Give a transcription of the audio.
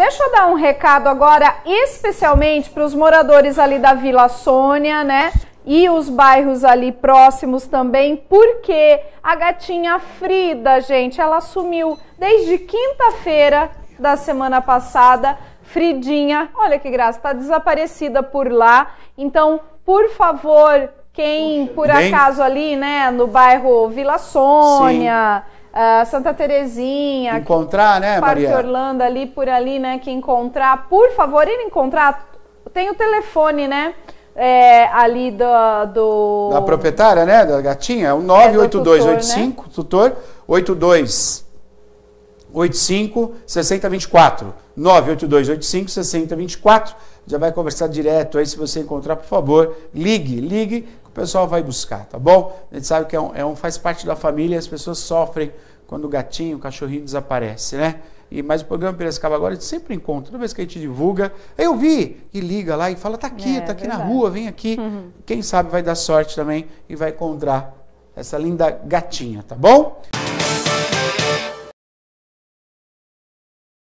deixa eu dar um recado agora, especialmente para os moradores ali da Vila Sônia, né? e os bairros ali próximos também, porque a gatinha Frida, gente, ela sumiu desde quinta-feira da semana passada. Fridinha, olha que graça, está desaparecida por lá. Então, por favor, quem por Bem... acaso ali, né, no bairro Vila Sônia. Sim ah, Santa Terezinha. Encontrar, né, Parque Maria? Orlando ali, por ali, né, que encontrar. Por favor, ir encontrar. Tem o telefone, né? É, ali do, do, Da proprietária, né? Da gatinha. É o 98285, é, tutor, né? tutor 8285 6024. 98285 6024. Já vai conversar direto aí. Se você encontrar, por favor, ligue. Ligue o pessoal vai buscar, tá bom? A gente sabe que é um, é um faz parte da família as pessoas sofrem quando o gatinho, o cachorrinho desaparece, né? E, mas o programa Piracicaba agora a gente sempre encontra, toda vez que a gente divulga, eu vi, e liga lá e fala, tá aqui, é, tá aqui verdade. na rua, vem aqui. Uhum. Quem sabe vai dar sorte também e vai encontrar essa linda gatinha, tá bom?